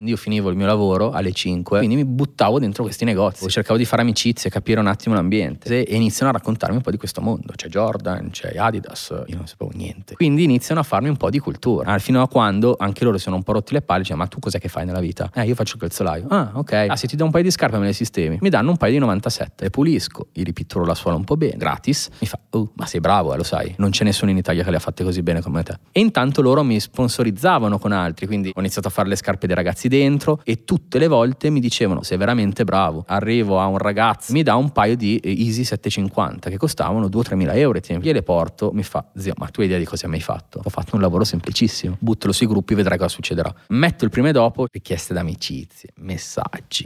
Io finivo il mio lavoro alle 5, quindi mi buttavo dentro questi negozi, cercavo di fare amicizie, capire un attimo l'ambiente e iniziano a raccontarmi un po' di questo mondo. C'è Jordan, c'è Adidas, io non sapevo niente. Quindi iniziano a farmi un po' di cultura, ah, fino a quando anche loro sono un po' rotti le palle, dicono ma tu cos'è che fai nella vita? Eh, io faccio il calzolaio. Ah, ok. Ah, se ti do un paio di scarpe me le sistemi. Mi danno un paio di 97, le pulisco, gli ripitturo la suola un po' bene, gratis. Mi fa, oh, ma sei bravo, eh, lo sai, non c'è nessuno in Italia che le ha fatte così bene come te. E intanto loro mi sponsorizzavano con altri, quindi ho iniziato a fare le scarpe dei ragazzi buttarsi dentro e tutte le volte mi dicevano sei veramente bravo, arrivo a un ragazzo, mi dà un paio di eh, Easy 750 che costavano 2-3 mila euro, gliele porto, mi fa zio ma tu hai idea di cosa hai mai fatto? Ho fatto un lavoro semplicissimo, buttalo sui gruppi, vedrai cosa succederà. Metto il prima e dopo, richieste d'amicizie, messaggi,